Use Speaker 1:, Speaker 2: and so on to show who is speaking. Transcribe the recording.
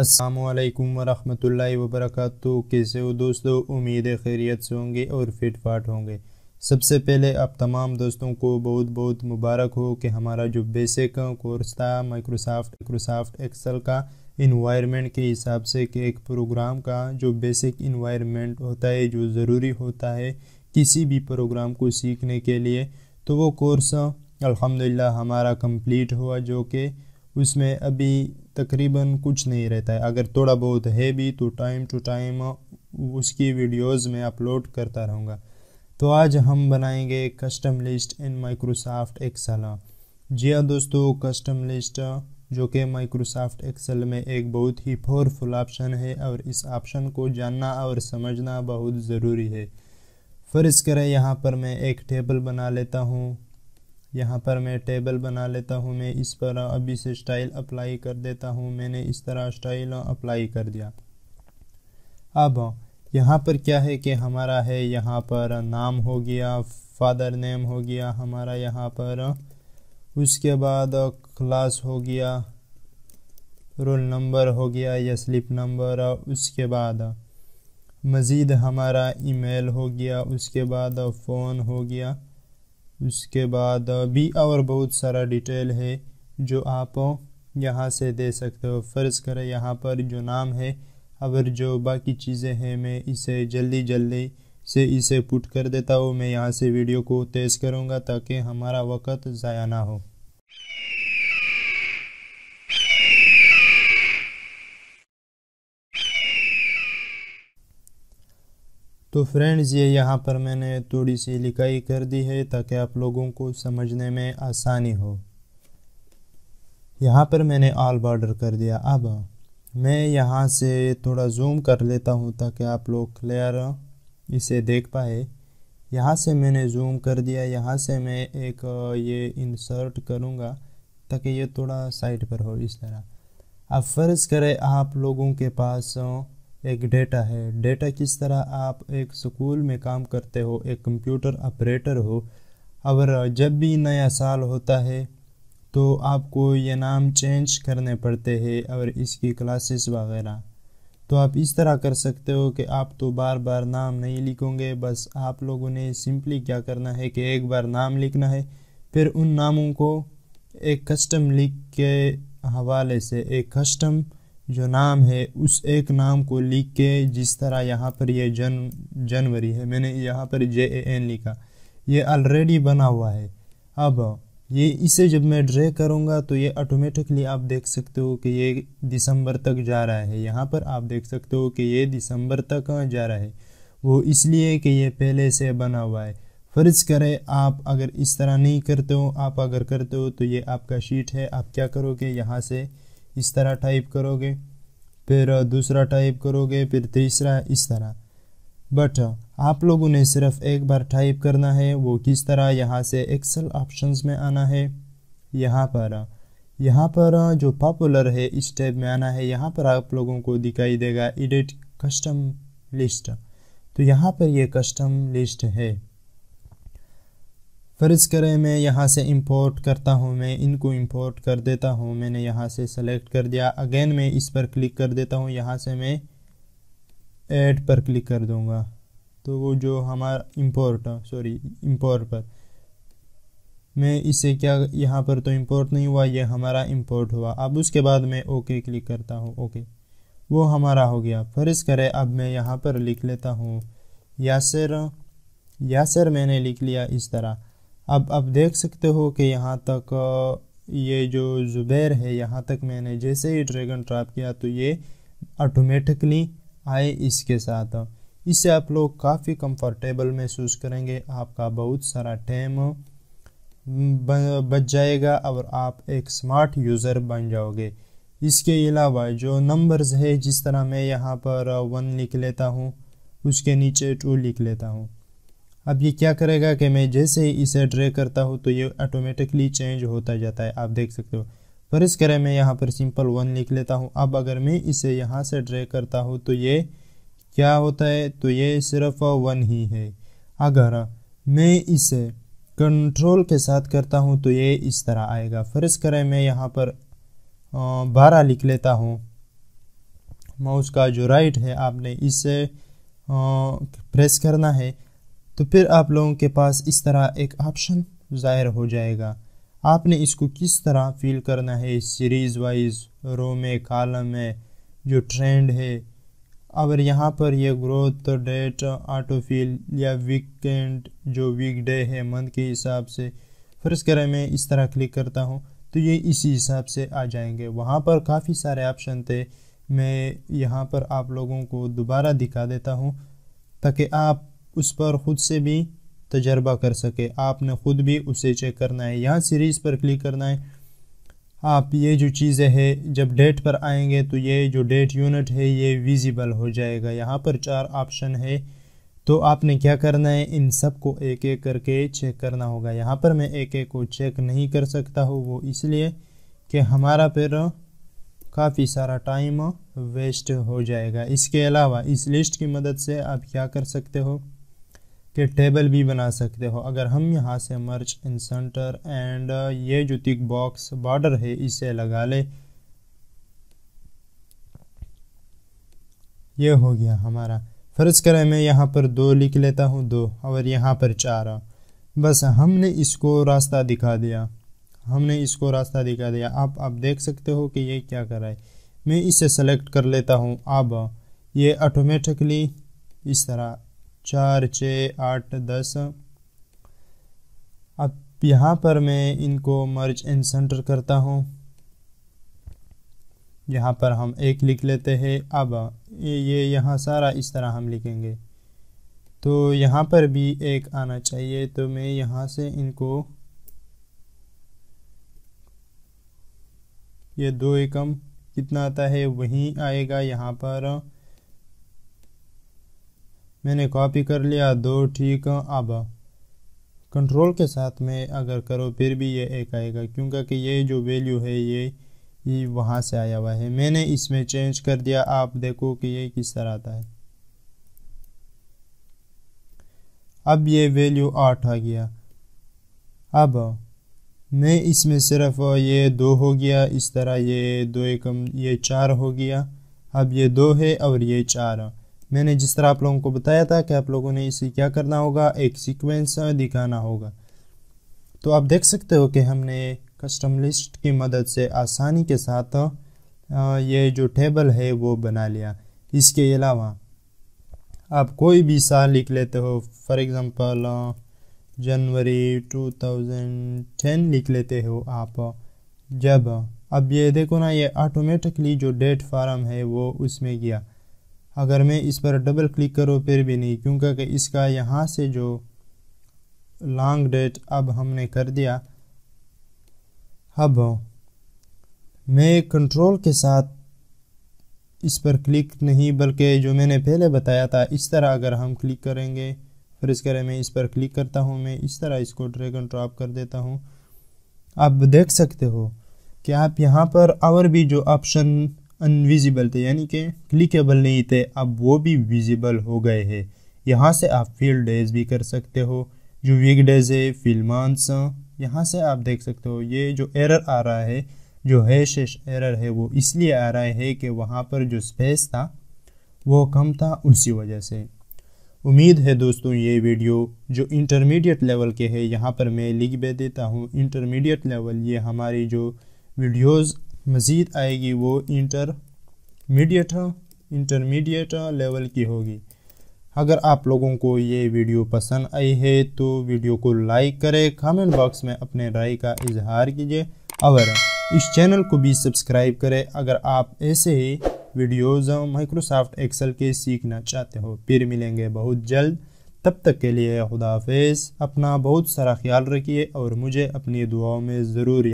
Speaker 1: असलकम वरहमल वर्क कैसे हो दोस्तों उम्मीद खैरियत से होंगे और फिट फाट होंगे सबसे पहले आप तमाम दोस्तों को बहुत बहुत मुबारक हो कि हमारा जो बेसिक कोर्स था माइक्रोसॉफ्ट माइक्रोसॉफ्ट एक्सेल का इन्वायरमेंट के हिसाब से कि एक प्रोग्राम का जो बेसिक इन्वायरमेंट होता है जो ज़रूरी होता है किसी भी प्रोग्राम को सीखने के लिए तो वो कोर्स अलहमदिल्ला हमारा कम्प्लीट हुआ जो कि उसमें अभी तकरीबन कुछ नहीं रहता है अगर थोड़ा बहुत है भी तो टाइम टू टाइम उसकी वीडियोस में अपलोड करता रहूँगा तो आज हम बनाएंगे custom list in Microsoft Excel जी हाँ दोस्तों कस्टम लिस्ट जो कि माइक्रोसॉफ्ट एक्सेल में एक बहुत ही पावरफुल ऑप्शन है और इस ऑप्शन को जानना और समझना बहुत ज़रूरी है फ़र्ज़ करें यहाँ पर मैं एक टेबल बना लेता हूँ यहाँ पर मैं टेबल बना लेता हूँ मैं इस पर अभी से स्टाइल अप्लाई कर देता हूँ मैंने इस तरह स्टाइल अप्लाई कर दिया अब यहाँ पर क्या है कि हमारा है यहाँ पर नाम हो गया फादर नेम हो गया हमारा यहाँ पर उसके बाद क्लास हो गया रोल नंबर हो गया या स्लिप नंबर उसके बाद मज़ीद हमारा ईमेल हो गया उसके बाद फ़ोन हो गया उसके बाद भी और बहुत सारा डिटेल है जो आप यहाँ से दे सकते हो फ़र्ज़ करें यहाँ पर जो नाम है और जो बाकी चीज़ें हैं मैं इसे जल्दी जल्दी से इसे पुट कर देता हूँ मैं यहाँ से वीडियो को तेज़ करूँगा ताकि हमारा वक़्त ज़ाया ना हो तो फ्रेंड्स ये यहाँ पर मैंने थोड़ी सी लिखाई कर दी है ताकि आप लोगों को समझने में आसानी हो यहाँ पर मैंने ऑल बॉर्डर कर दिया अब मैं यहाँ से थोड़ा जूम कर लेता हूँ ताकि आप लोग क्लियर इसे देख पाए यहाँ से मैंने जूम कर दिया यहाँ से मैं एक ये इंसर्ट करूँगा ताकि ये थोड़ा साइड पर हो इस तरह अब फ़र्ज़ करें आप लोगों के पास एक डेटा है डेटा किस तरह आप एक स्कूल में काम करते हो एक कंप्यूटर ऑपरेटर हो और जब भी नया साल होता है तो आपको ये नाम चेंज करने पड़ते हैं और इसकी क्लासेस वगैरह तो आप इस तरह कर सकते हो कि आप तो बार बार नाम नहीं लिखोगे बस आप लोगों ने सिंपली क्या करना है कि एक बार नाम लिखना है फिर उन नामों को एक कस्टम लिख के हवाले से एक कस्टम जो नाम है उस एक नाम को लिख के जिस तरह यहाँ पर ये जन जनवरी है मैंने यहाँ पर जे ए एन लिखा ये ऑलरेडी बना हुआ है अब ये इसे जब मैं ड्रे करूँगा तो ये ऑटोमेटिकली आप देख सकते हो कि ये दिसंबर तक जा रहा है यहाँ पर आप देख सकते हो कि ये दिसंबर तक जा रहा है वो इसलिए कि ये पहले से बना हुआ है फ़र्ज़ करें आप अगर इस तरह नहीं करते हो आप अगर करते हो तो ये आपका शीट है आप क्या करोगे यहाँ से इस तरह टाइप करोगे फिर दूसरा टाइप करोगे फिर तीसरा इस तरह बट आप लोगों ने सिर्फ एक बार टाइप करना है वो किस तरह यहाँ से एक्सेल ऑप्शंस में आना है यहाँ पर यहाँ पर जो पॉपुलर है इस टैब में आना है यहाँ पर आप लोगों को दिखाई देगा एडिट कस्टम लिस्ट तो यहाँ पर ये कस्टम लिस्ट है फ़र्ज़ करें मैं यहाँ से इंपोर्ट करता हूँ मैं इनको इंपोर्ट कर देता हूँ मैंने यहाँ से सेलेक्ट कर दिया अगेन मैं इस पर क्लिक कर देता हूँ यहाँ से मैं ऐड पर क्लिक कर दूँगा तो वो जो हमारा इंपोर्ट सॉरी इंपोर्ट पर मैं इसे क्या यहाँ पर तो इंपोर्ट नहीं हुआ ये हमारा इंपोर्ट हुआ अब उसके बाद मैं ओके क्लिक करता हूँ ओके वो हमारा हो गया फ़र्ज़ करें अब मैं यहाँ पर लिख लेता हूँ यासर यासर मैंने लिख लिया इस तरह अब आप देख सकते हो कि यहाँ तक ये जो ज़ुबैर है यहाँ तक मैंने जैसे ही ड्रैगन ट्रैप किया तो ये ऑटोमेटिकली आए इसके साथ इससे आप लोग काफ़ी कंफर्टेबल महसूस करेंगे आपका बहुत सारा टाइम बच जाएगा और आप एक स्मार्ट यूज़र बन जाओगे इसके अलावा जो नंबर्स है जिस तरह मैं यहाँ पर वन लिख लेता हूँ उसके नीचे टू लिख लेता हूँ अब ये क्या करेगा कि मैं जैसे ही इसे ड्रे करता हूँ तो ये ऑटोमेटिकली चेंज होता जाता है आप देख सकते हो फर्ज करें मैं यहाँ पर सिंपल वन लिख लेता हूँ अब अगर मैं इसे यहाँ से ड्रे करता हूँ तो ये क्या होता है तो ये सिर्फ वन ही है अगर मैं इसे कंट्रोल के साथ करता हूँ तो ये इस तरह आएगा फर्ज करें मैं यहाँ पर बारह लिख लेता हूँ माउस का जो राइट है आपने इसे प्रेस करना है तो फिर आप लोगों के पास इस तरह एक ऑप्शन ज़ाहिर हो जाएगा आपने इसको किस तरह फिल करना है सीरीज़ वाइज रो में कॉलम में जो ट्रेंड है अगर यहाँ पर यह ग्रोथ डेट ऑटो फिल या वीकेंड जो वीकडे है मंथ के हिसाब से फ़र्ज़ करें मैं इस तरह क्लिक करता हूँ तो ये इसी हिसाब से आ जाएंगे वहाँ पर काफ़ी सारे ऑप्शन थे मैं यहाँ पर आप लोगों को दोबारा दिखा देता हूँ ताकि आप उस पर ख़ुद से भी तजर्बा कर सके आपने ख़ुद भी उसे चेक करना है यहाँ सीरीज़ पर क्लिक करना है आप ये जो चीज़ें हैं जब डेट पर आएंगे तो ये जो डेट यूनिट है ये विजिबल हो जाएगा यहाँ पर चार ऑप्शन है तो आपने क्या करना है इन सब को एक एक करके चेक करना होगा यहाँ पर मैं एक एक को चेक नहीं कर सकता हूँ वो इसलिए कि हमारा फिर काफ़ी सारा टाइम वेस्ट हो जाएगा इसके अलावा इस लिस्ट की मदद से आप क्या कर सकते हो के टेबल भी बना सकते हो अगर हम यहाँ से मर्च इन सेंटर एंड ये जो टिक बॉक्स बॉर्डर है इसे लगा ले ये हो गया हमारा फ़र्ज़ करें मैं यहाँ पर दो लिख लेता हूँ दो और यहाँ पर चार बस हमने इसको रास्ता दिखा दिया हमने इसको रास्ता दिखा दिया आप आप देख सकते हो कि ये क्या कर रहा है मैं इसे सेलेक्ट कर लेता हूँ अब ये ऑटोमेटिकली इस तरह चार छ आठ दस अब यहाँ पर मैं इनको मर्ज एंड सेंटर करता हूँ यहाँ पर हम एक लिख लेते हैं अब ये यहाँ सारा इस तरह हम लिखेंगे तो यहाँ पर भी एक आना चाहिए तो मैं यहाँ से इनको ये दो एकम कितना आता है वहीं आएगा यहाँ पर मैंने कॉपी कर लिया दो ठीक अब कंट्रोल के साथ में अगर करो फिर भी ये एक आएगा क्योंकि ये जो वैल्यू है ये ये वहाँ से आया हुआ है मैंने इसमें चेंज कर दिया आप देखो कि ये किस तरह आता है अब ये वैल्यू आठ आ गया अब मैं इसमें सिर्फ ये दो हो गया इस तरह ये दो एकम ये चार हो गया अब ये दो है और ये चार मैंने जिस तरह आप लोगों को बताया था कि आप लोगों ने इसे क्या करना होगा एक सीक्वेंस दिखाना होगा तो आप देख सकते हो कि हमने कस्टम लिस्ट की मदद से आसानी के साथ ये जो टेबल है वो बना लिया इसके अलावा आप कोई भी साल लिख लेते हो फॉर एग्ज़ाम्पल जनवरी 2010 लिख लेते हो आप जब अब ये देखो ना ये ऑटोमेटिकली जो डेट फार्म है वो उसमें गया अगर मैं इस पर डबल क्लिक करूँ फिर भी नहीं क्योंकि इसका यहाँ से जो लॉन्ग डेट अब हमने कर दिया अब मैं कंट्रोल के साथ इस पर क्लिक नहीं बल्कि जो मैंने पहले बताया था इस तरह अगर हम क्लिक करेंगे फिर इस करें मैं इस पर क्लिक करता हूँ मैं इस तरह इसको ड्रैग एंड ड्रॉप कर देता हूँ आप देख सकते हो कि आप यहाँ पर और भी जो ऑप्शन अनविजिबल थे यानी कि क्लिकेबल नहीं थे अब वो भी विजिबल हो गए हैं यहाँ से आप फील्ड डेज भी कर सकते हो जो वीक डेज है फिल्मांस यहाँ से आप देख सकते हो ये जो एरर आ रहा है जो शेष एरर है वो इसलिए आ रहा है कि वहाँ पर जो स्पेस था वो कम था उसी वजह से उम्मीद है दोस्तों ये वीडियो जो इंटरमीडिएट लेवल के है यहाँ पर मैं लिख भी देता हूँ इंटरमीडिएट लेवल ये हमारी जो वीडियोस मज़ीद आएगी वो इंटरमीडिएट इंटरमीडिएट लेवल की होगी अगर आप लोगों को ये वीडियो पसंद आई है तो वीडियो को लाइक करें कमेंट बॉक्स में अपने राय का इजहार कीजिए और इस चैनल को भी सब्सक्राइब करें अगर आप ऐसे ही वीडियोज़ माइक्रोसॉफ्ट एक्सेल के सीखना चाहते हो फिर मिलेंगे बहुत जल्द तब तक के लिए खुदाफेज अपना बहुत सारा ख्याल रखिए और मुझे अपनी दुआओं में ज़रूर